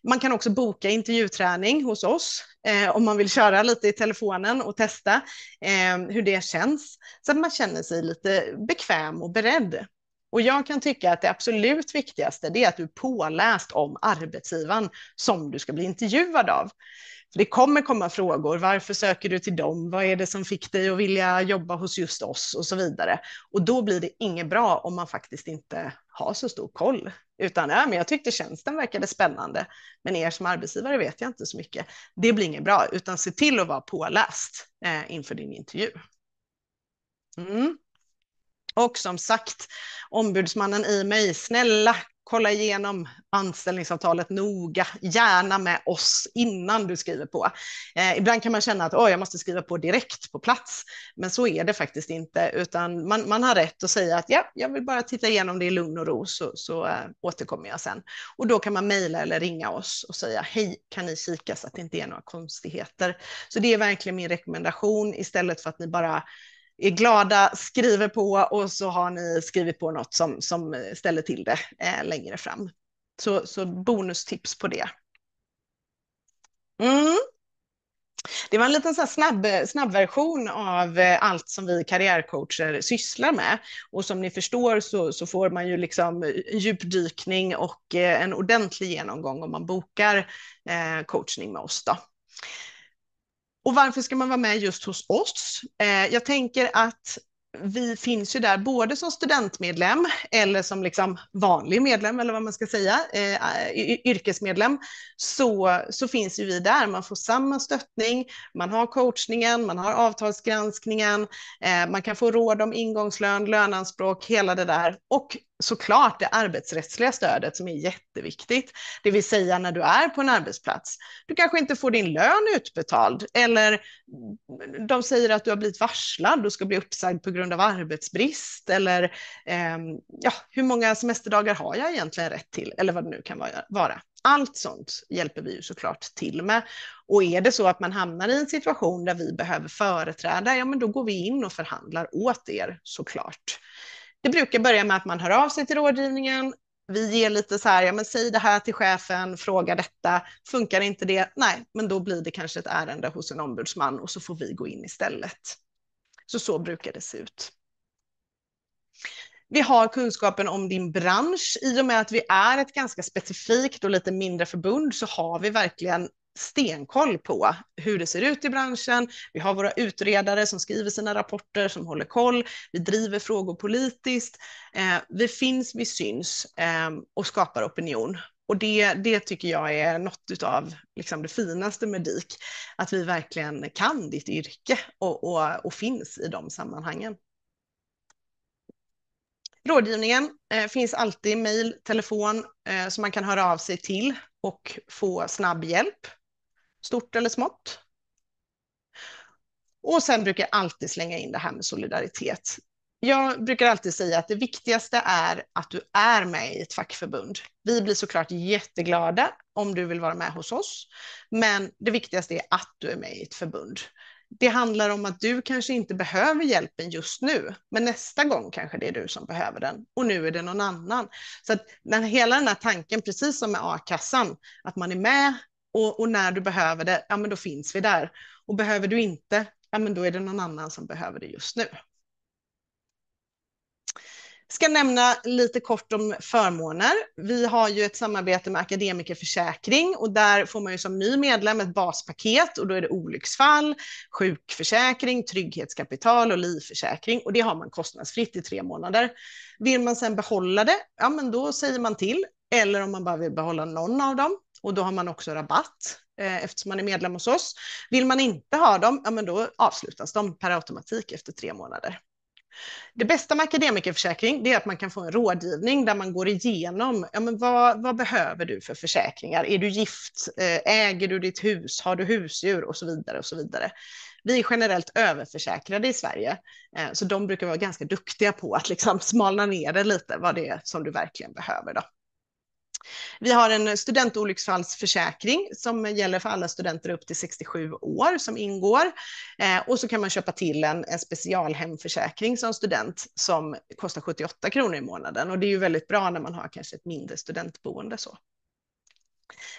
Man kan också boka intervjuträning hos oss eh, om man vill köra lite i telefonen och testa eh, hur det känns. Så att man känner sig lite bekväm och beredd. Och jag kan tycka att det absolut viktigaste är att du är påläst om arbetsgivaren som du ska bli intervjuad av. För det kommer komma frågor. Varför söker du till dem? Vad är det som fick dig att vilja jobba hos just oss? Och så vidare. Och då blir det inget bra om man faktiskt inte har så stor koll. Utan ja, men jag tyckte tjänsten verkade spännande, men er som arbetsgivare vet jag inte så mycket. Det blir inget bra, utan se till att vara påläst eh, inför din intervju. Mm. Och som sagt, ombudsmannen i mig, snälla kolla igenom anställningsavtalet noga, gärna med oss innan du skriver på. Eh, ibland kan man känna att jag måste skriva på direkt på plats, men så är det faktiskt inte, utan man, man har rätt att säga att ja, jag vill bara titta igenom det i lugn och ro så, så eh, återkommer jag sen. Och då kan man mejla eller ringa oss och säga hej, kan ni kika så att det inte är några konstigheter. Så det är verkligen min rekommendation istället för att ni bara är glada, skriver på och så har ni skrivit på något som, som ställer till det eh, längre fram. Så, så bonustips på det. Mm. Det var en liten så snabb, snabb version av eh, allt som vi karriärcoacher sysslar med. Och som ni förstår så, så får man ju liksom eh, djupdykning och eh, en ordentlig genomgång om man bokar eh, coachning med oss. Då. Och varför ska man vara med just hos oss? Eh, jag tänker att vi finns ju där både som studentmedlem eller som liksom vanlig medlem eller vad man ska säga, eh, yrkesmedlem, så, så finns ju vi där. Man får samma stöttning, man har coachningen, man har avtalsgranskningen, eh, man kan få råd om ingångslön, löneanspråk, hela det där. Och såklart det arbetsrättsliga stödet som är jätteviktigt, det vill säga när du är på en arbetsplats. Du kanske inte får din lön utbetald eller de säger att du har blivit varslad och ska bli uppsagd på grund av arbetsbrist eller eh, ja, hur många semesterdagar har jag egentligen rätt till eller vad det nu kan vara. Allt sånt hjälper vi ju såklart till med. Och är det så att man hamnar i en situation där vi behöver företräda, ja men då går vi in och förhandlar åt er såklart det brukar börja med att man hör av sig till rådgivningen. Vi ger lite så här, ja men säg det här till chefen, fråga detta. Funkar inte det? Nej, men då blir det kanske ett ärende hos en ombudsman och så får vi gå in istället. Så så brukar det se ut. Vi har kunskapen om din bransch. I och med att vi är ett ganska specifikt och lite mindre förbund så har vi verkligen stenkoll på hur det ser ut i branschen. Vi har våra utredare som skriver sina rapporter, som håller koll. Vi driver frågor politiskt. Eh, vi finns, vi syns eh, och skapar opinion. Och det, det tycker jag är något av liksom, det finaste med DIK, att vi verkligen kan ditt yrke och, och, och finns i de sammanhangen. Rådgivningen eh, finns alltid i mejl, telefon eh, som man kan höra av sig till och få snabb hjälp stort eller smått. Och sen brukar jag alltid slänga in det här med solidaritet. Jag brukar alltid säga att det viktigaste är att du är med i ett fackförbund. Vi blir såklart jätteglada om du vill vara med hos oss, men det viktigaste är att du är med i ett förbund. Det handlar om att du kanske inte behöver hjälpen just nu, men nästa gång kanske det är du som behöver den och nu är det någon annan. Så att den, hela den här tanken, precis som med a-kassan, att man är med och, och, när du behöver det, ja men då finns vi där. Och behöver du inte, ja men då är det någon annan som behöver det just nu. Ska nämna lite kort om förmåner. Vi har ju ett samarbete med Akademikerförsäkring och där får man ju som ny medlem ett baspaket och då är det olycksfall, sjukförsäkring, trygghetskapital och livförsäkring och det har man kostnadsfritt i tre månader. Vill man sedan behålla det, ja men då säger man till eller om man bara vill behålla någon av dem, och då har man också rabatt eh, eftersom man är medlem hos oss. Vill man inte ha dem, ja, men då avslutas de per automatik efter tre månader. Det bästa med akademikerförsäkring är att man kan få en rådgivning där man går igenom ja, men vad, vad behöver du för försäkringar. Är du gift? Eh, äger du ditt hus? Har du husdjur? Och så vidare. och så vidare. Vi är generellt överförsäkrade i Sverige, eh, så de brukar vara ganska duktiga på att liksom smalna ner det lite, vad det är som du verkligen behöver. Då. Vi har en studentolycksfallsförsäkring som gäller för alla studenter upp till 67 år som ingår. Eh, och så kan man köpa till en, en specialhemförsäkring som student som kostar 78 kronor i månaden. Och det är ju väldigt bra när man har kanske ett mindre studentboende. Så.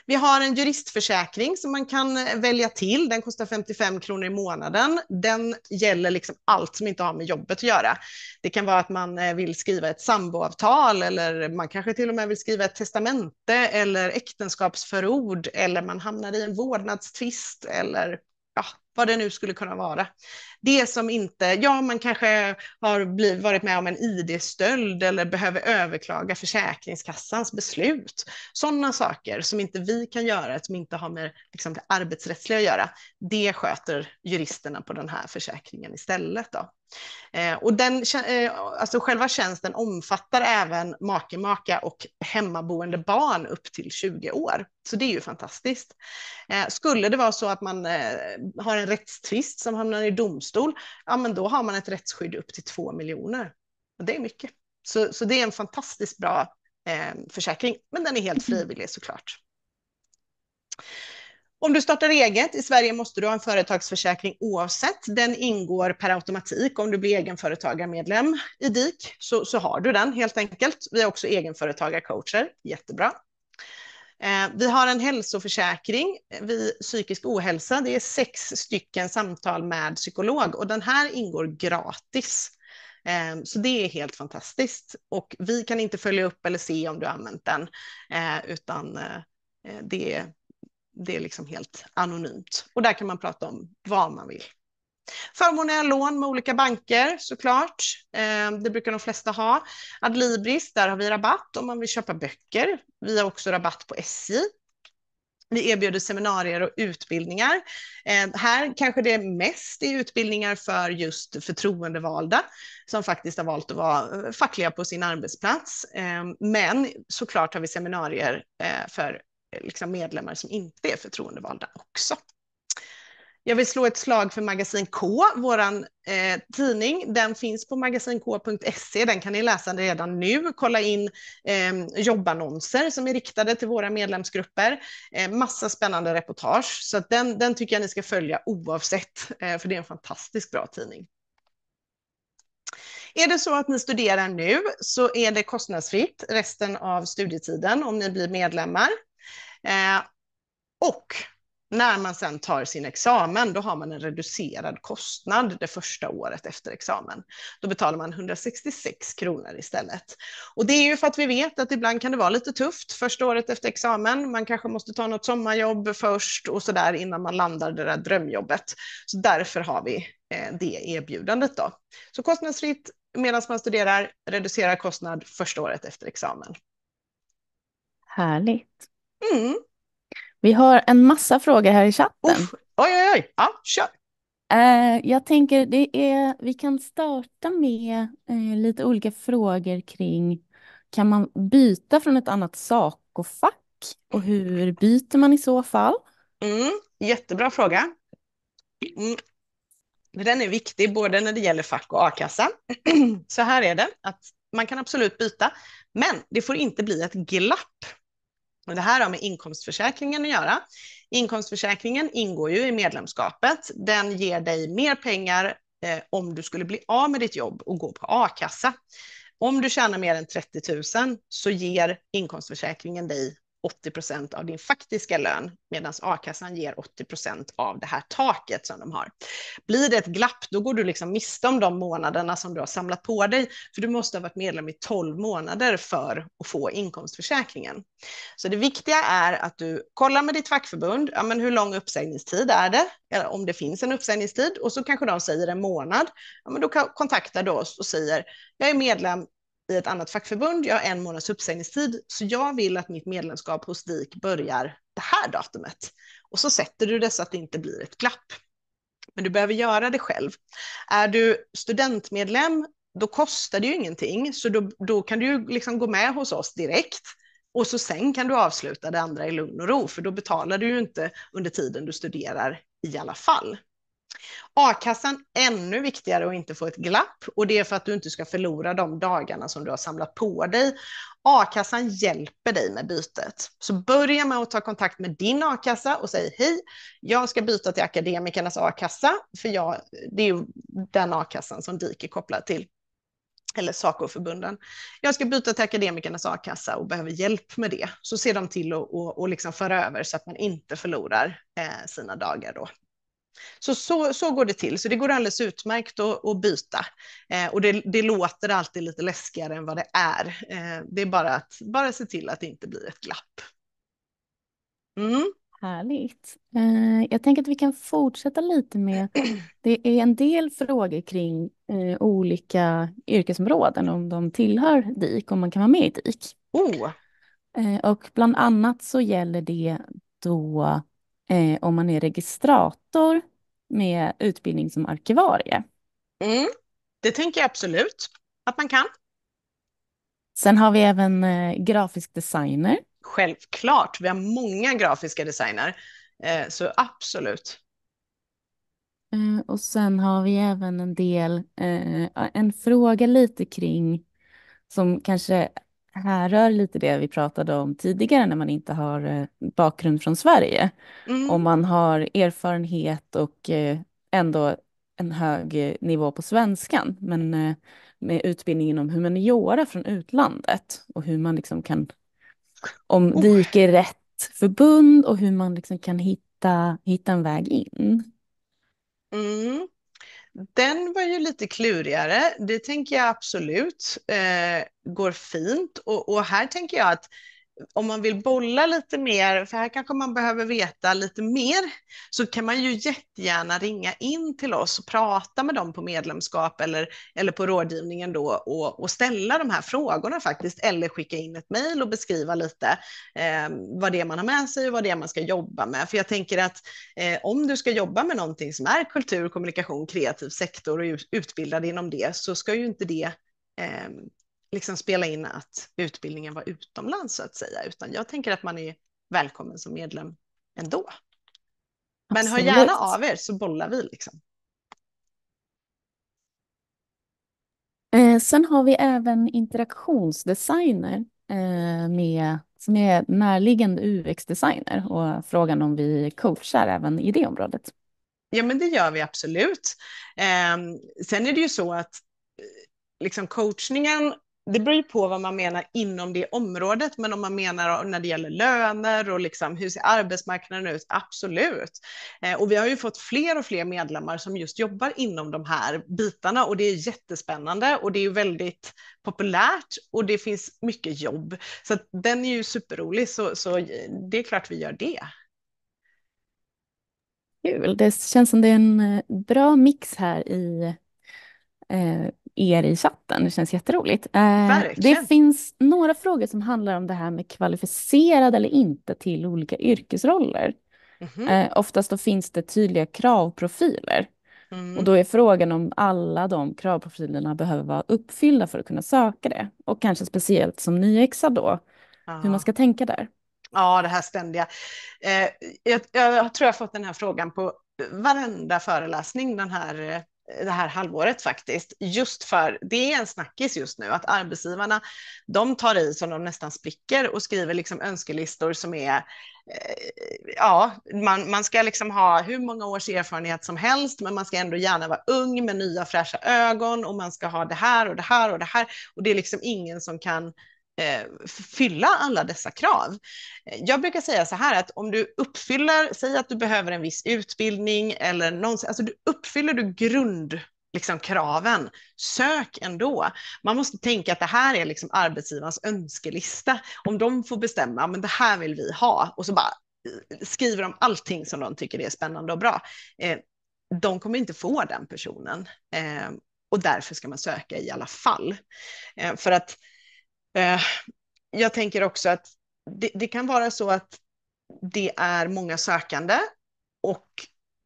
Vi har en juristförsäkring som man kan eh, välja till. Den kostar 55 kronor i månaden. Den gäller liksom allt som inte har med jobbet att göra. Det kan vara att man eh, vill skriva ett samboavtal eller man kanske till och med vill skriva ett testamente eller äktenskapsförord eller man hamnar i en vårdnadstvist eller ja, vad det nu skulle kunna vara. Det som inte, ja man kanske har blivit, varit med om en ID-stöld eller behöver överklaga Försäkringskassans beslut. Sådana saker som inte vi kan göra, som inte har med liksom, det arbetsrättsliga att göra, det sköter juristerna på den här försäkringen istället. Då. Eh, och den, eh, alltså själva tjänsten omfattar även make, maka och hemmaboende barn upp till 20 år. Så det är ju fantastiskt. Eh, skulle det vara så att man har en rättstvist som hamnar i domstol, ja men då har man ett rättsskydd upp till 2 miljoner. Och det är mycket. Så, så det är en fantastiskt bra eh, försäkring, men den är helt mm. frivillig såklart. Om du startar eget, i Sverige måste du ha en företagsförsäkring oavsett. Den ingår per automatik om du blir egenföretagarmedlem i DIK, så, så har du den helt enkelt. Vi har också egenföretagarcoacher, jättebra. Eh, vi har en hälsoförsäkring vid psykisk ohälsa. Det är sex stycken samtal med psykolog och den här ingår gratis. Eh, så det är helt fantastiskt och vi kan inte följa upp eller se om du använt den, eh, utan det det är liksom helt anonymt. Och där kan man prata om vad man vill. Förmånliga lån med olika banker såklart. Ehm, det brukar de flesta ha. Adlibris, där har vi rabatt om man vill köpa böcker. Vi har också rabatt på SJ. Vi erbjuder seminarier och utbildningar. Ehm, här kanske det mest är utbildningar för just förtroendevalda som faktiskt har valt att vara eh, fackliga på sin arbetsplats. Ehm, men såklart har vi seminarier eh, för liksom medlemmar som inte är förtroendevalda också. Jag vill slå ett slag för Magasin K, vår eh, tidning. Den finns på magasin.k.se. Den kan ni läsa redan nu. Kolla in eh, jobbannonser som är riktade till våra medlemsgrupper. Eh, massa spännande reportage, så den, den tycker jag ni ska följa oavsett, eh, för det är en fantastiskt bra tidning. Är det så att ni studerar nu så är det kostnadsfritt resten av studietiden om ni blir medlemmar. Eh, och när man sen tar sin examen, då har man en reducerad kostnad det första året efter examen. Då betalar man 166 kronor istället. Och det är ju för att vi vet att ibland kan det vara lite tufft första året efter examen. Man kanske måste ta något sommarjobb först och så där innan man landar det där drömjobbet. Så därför har vi eh, det erbjudandet då. Så kostnadsfritt medan man studerar, reducerad kostnad första året efter examen. Härligt. Mm. Vi har en massa frågor här i chatten. Uff, oj, oj, oj. Ja, kör. Eh, jag tänker det är, vi kan starta med eh, lite olika frågor kring kan man byta från ett annat sakofack och hur byter man i så fall? Mm, jättebra fråga. Mm. Den är viktig både när det gäller fack och a-kassa. så här är det, att man kan absolut byta, men det får inte bli ett glapp och det här har med inkomstförsäkringen att göra. Inkomstförsäkringen ingår ju i medlemskapet. Den ger dig mer pengar eh, om du skulle bli av med ditt jobb och gå på a-kassa. Om du tjänar mer än 30 000 så ger inkomstförsäkringen dig 80 procent av din faktiska lön medan a-kassan ger 80 procent av det här taket som de har. Blir det ett glapp, då går du liksom miste om de månaderna som du har samlat på dig, för du måste ha varit medlem i 12 månader för att få inkomstförsäkringen. Så det viktiga är att du kollar med ditt fackförbund, ja, men hur lång uppsägningstid är det? Eller om det finns en uppsägningstid och så kanske de säger en månad. Ja, men då kontaktar du oss och säger jag är medlem i ett annat fackförbund, jag har en månads uppsägningstid, så jag vill att mitt medlemskap hos DIK börjar det här datumet. Och så sätter du det så att det inte blir ett glapp. Men du behöver göra det själv. Är du studentmedlem, då kostar det ju ingenting, så då, då kan du ju liksom gå med hos oss direkt. Och så sen kan du avsluta det andra i lugn och ro, för då betalar du ju inte under tiden du studerar i alla fall. A-kassan ännu viktigare att inte få ett glapp och det är för att du inte ska förlora de dagarna som du har samlat på dig. A-kassan hjälper dig med bytet. Så börja med att ta kontakt med din a-kassa och säg hej, jag ska byta till akademikernas a-kassa, för jag, det är den a-kassan som DIK är kopplad till eller SACO-förbunden. Jag ska byta till akademikernas a-kassa och behöver hjälp med det. Så ser de till att liksom föra över så att man inte förlorar eh, sina dagar då. Så, så, så går det till, så det går alldeles utmärkt att, att byta. Eh, och det, det, låter alltid lite läskigare än vad det är. Eh, det är bara att bara se till att det inte blir ett glapp. Mm. Härligt. Eh, jag tänker att vi kan fortsätta lite med, det är en del frågor kring eh, olika yrkesområden, om de tillhör DIK, om man kan vara med i DIK. Oh. Eh, och bland annat så gäller det då eh, om man är registrator med utbildning som arkivarie. Mm, det tänker jag absolut att man kan. Sen har vi även eh, grafisk designer. Självklart, vi har många grafiska designer, eh, så absolut. Eh, och sen har vi även en del, eh, en fråga lite kring som kanske härrör lite det vi pratade om tidigare när man inte har eh, bakgrund från Sverige. Mm. Om man har erfarenhet och eh, ändå en hög eh, nivå på svenskan, men med utbildning inom humaniora från utlandet och hur man liksom kan omdika oh. rätt förbund och hur man liksom kan hitta, hitta en väg in. Mm. Den var ju lite klurigare, det tänker jag absolut eh, går fint. Och, och, här tänker jag att om man vill bolla lite mer, för här kanske man behöver veta lite mer, så kan man ju jättegärna ringa in till oss och prata med dem på medlemskap eller, eller på rådgivningen då och, och ställa de här frågorna faktiskt, eller skicka in ett mejl och beskriva lite eh, vad det är man har med sig och vad det är man ska jobba med. För jag tänker att eh, om du ska jobba med någonting som är kultur, kommunikation, kreativ sektor och utbildad inom det, så ska ju inte det ehm, liksom spela in att utbildningen var utomlands så att säga, utan jag tänker att man är välkommen som medlem ändå. Men Absolut. hör gärna av er så bollar vi liksom. Eh, sen har vi även interaktionsdesigner eh, med, som är närliggande UX-designer och frågan om vi coachar även i det området. Ja, men det gör vi absolut. Eh, sen är det ju så att eh, liksom coachningen det beror ju på vad man menar inom det området, men om man menar när det gäller löner och liksom, hur ser arbetsmarknaden ut? Absolut. Eh, och vi har ju fått fler och fler medlemmar som just jobbar inom de här bitarna och det är jättespännande och det är ju väldigt populärt och det finns mycket jobb. Så den är ju superrolig, så, så det är klart vi gör det. Kul, det känns som det är en eh, bra mix här i eh er i chatten. Det känns jätteroligt. Eh, Verkligen. Det finns några frågor som handlar om det här med kvalificerad eller inte till olika yrkesroller. Mm. Oftast då finns det tydliga kravprofiler. Mm. Och då är frågan om alla de kravprofilerna behöver vara uppfyllda för att kunna söka det. Och kanske speciellt som nyexad då, Aha. hur man ska tänka där. Ja, det här ständiga. Eh, jag, jag, tror jag fått den här frågan på varenda föreläsning den här det här halvåret faktiskt, just för det är en snackis just nu att arbetsgivarna, de tar i så de nästan spricker och skriver liksom önskelistor som är, eh, ja, man, man ska liksom ha hur många års erfarenhet som helst, men man ska ändå gärna vara ung med nya fräscha ögon och man ska ha det här och det här och det här och det är liksom ingen som kan Eh, fylla alla dessa krav. Eh, jag brukar säga så här att om du uppfyller, säg att du behöver en viss utbildning eller någonsin, alltså du uppfyller du grund liksom kraven. Sök ändå. Man måste tänka att det här är liksom arbetsgivarens önskelista. Om de får bestämma, men det här vill vi ha. Och så bara eh, skriver de allting som de tycker är spännande och bra. Eh, de kommer inte få den personen. Eh, och därför ska man söka i alla fall. Eh, för att Eh, jag tänker också att det, det, kan vara så att det är många sökande och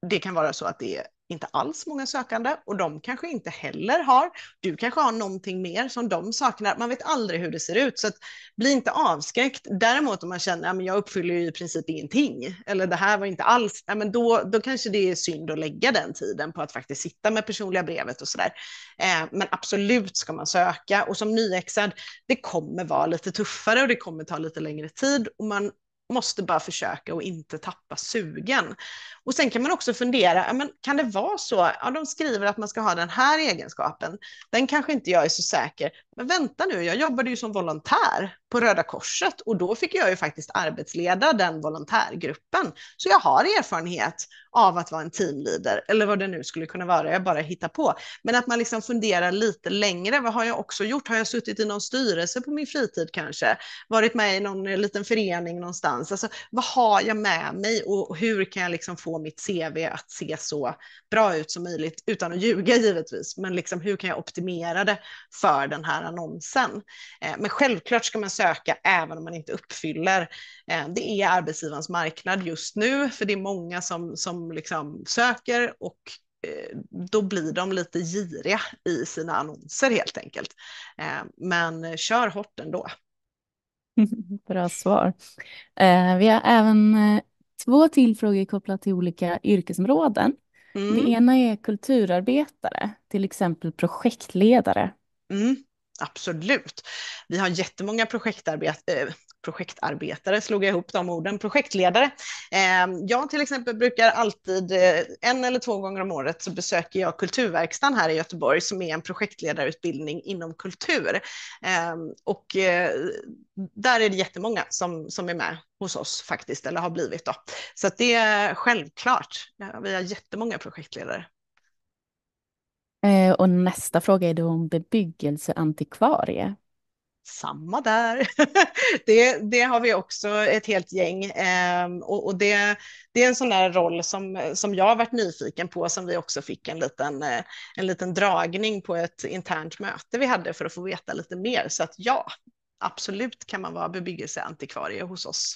det kan vara så att det är inte alls många sökande och de kanske inte heller har. Du kanske har någonting mer som de saknar. Man vet aldrig hur det ser ut, så att, bli inte avskräckt. Däremot om man känner att jag uppfyller ju i princip ingenting eller det här var inte alls, ja, men då, då kanske det är synd att lägga den tiden på att faktiskt sitta med personliga brevet och sådär. Eh, men absolut ska man söka och som nyexad, det kommer vara lite tuffare och det kommer ta lite längre tid och man måste bara försöka och inte tappa sugen. Och sen kan man också fundera, men kan det vara så, ja, de skriver att man ska ha den här egenskapen, den kanske inte jag är så säker, men vänta nu, jag jobbade ju som volontär på Röda Korset och då fick jag ju faktiskt arbetsleda den volontärgruppen. Så jag har erfarenhet av att vara en teamleader eller vad det nu skulle kunna vara, jag bara hittar på. Men att man liksom funderar lite längre, vad har jag också gjort? Har jag suttit i någon styrelse på min fritid kanske? Varit med i någon eh, liten förening någonstans? Alltså, vad har jag med mig och hur kan jag liksom få mitt CV att se så bra ut som möjligt utan att ljuga givetvis, men liksom hur kan jag optimera det för den här annonsen. Eh, men självklart ska man söka även om man inte uppfyller. Eh, det är arbetsgivarens marknad just nu, för det är många som, som liksom söker och eh, då blir de lite giriga i sina annonser helt enkelt. Men kör hårt ändå. Bra svar. Vi har även två till frågor kopplat till olika yrkesområden. Mm. Det ena är kulturarbetare, till exempel projektledare. Mm. Absolut. Vi har jättemånga projektarbetare, eh, projektarbetare slog jag ihop de orden, projektledare. Ehm, jag till exempel brukar alltid, eh, en eller två gånger om året, så besöker jag Kulturverkstan här i Göteborg som är en projektledarutbildning inom kultur. Ehm, och eh, där är det jättemånga som, som är med hos oss faktiskt, eller har blivit då. Så det är självklart. Vi har jättemånga projektledare. Eh, och nästa fråga är då om bebyggelseantikvarie. Samma där. Det, det, har vi också ett helt gäng. Ehm, och, det, det, är en sån där roll som, som jag har varit nyfiken på som vi också fick en liten, eh, en liten dragning på ett internt möte vi hade för att få veta lite mer. Så att ja, absolut kan man vara bebyggelseantikvarie hos oss.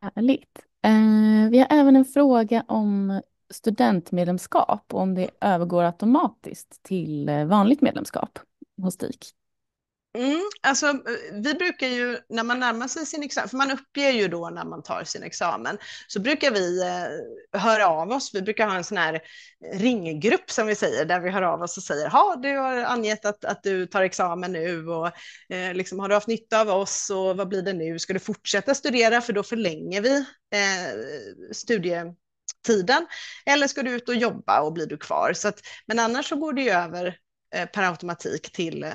Härligt. Eh, vi har även en fråga om studentmedlemskap och om det övergår automatiskt till eh, vanligt medlemskap hos DIK? Mm, alltså, eh, vi brukar ju när man närmar sig sin examen, för man uppger ju då när man tar sin examen, så brukar vi eh, höra av oss. Vi brukar ha en sån här ringgrupp som vi säger, där vi hör av oss och säger, ja du har angett att, att du tar examen nu och eh, liksom, har du haft nytta av oss och vad blir det nu? Ska du fortsätta studera? För då förlänger vi eh, studie tiden. Eller ska du ut och jobba och blir du kvar? Så att, men annars så går det ju över eh, per automatik till eh,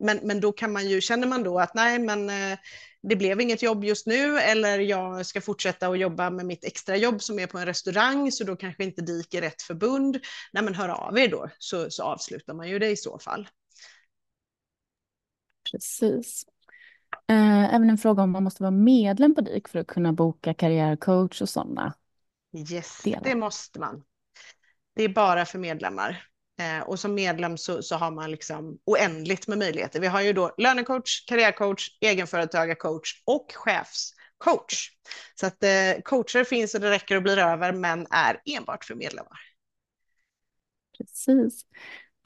men, men då kan man ju, känner man då att nej men eh, det blev inget jobb just nu eller jag ska fortsätta att jobba med mitt extrajobb som är på en restaurang så då kanske inte DIK är rätt förbund. Nej men hör av er då så, så avslutar man ju det i så fall. Precis. Eh, även en fråga om man måste vara medlem på DIK för att kunna boka karriärcoach och sådana. Yes, delen. det måste man. Det är bara för medlemmar. Eh, och som medlem så, så, har man liksom oändligt med möjligheter. Vi har ju då lönecoach, karriärcoach, egenföretagarcoach och chefscoach. Så att eh, coacher finns och det räcker och blir över, men är enbart för medlemmar. Precis.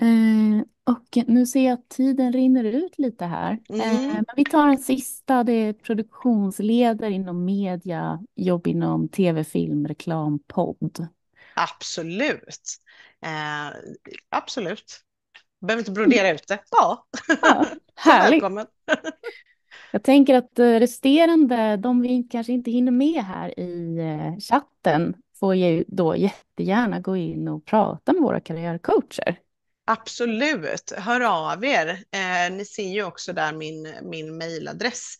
Eh, och nu ser jag att tiden rinner ut lite här. Eh, mm. men vi tar en sista. Det är produktionsledare inom media, jobb inom tv, film, reklam, podd. Absolut. Eh, absolut. Behöver inte brodera ut det. Ja, ja härligt. Välkommen. Jag tänker att eh, resterande, de vi kanske inte hinner med här i chatten, får ju då jättegärna gå in och prata med våra karriärcoacher. Absolut, hör av er. Eh, ni ser ju också där min, min mejladress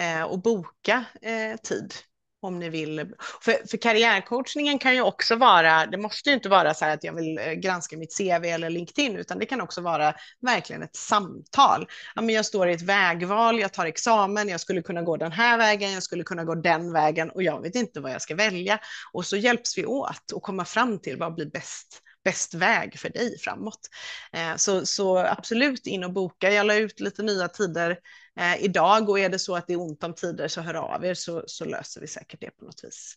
eh, och boka eh, tid om ni vill. För, för karriärcoachningen kan ju också vara, det måste ju inte vara så här att jag vill eh, granska mitt CV eller LinkedIn, utan det kan också vara verkligen ett samtal. Ja, men jag står i ett vägval, jag tar examen, jag skulle kunna gå den här vägen, jag skulle kunna gå den vägen och jag vet inte vad jag ska välja. Och så hjälps vi åt och komma fram till vad blir bäst bäst väg för dig framåt. Eh, så, så absolut in och boka. Jag la ut lite nya tider eh, idag och är det så att det är ont om tider så hör av er så, så löser vi säkert det på något vis.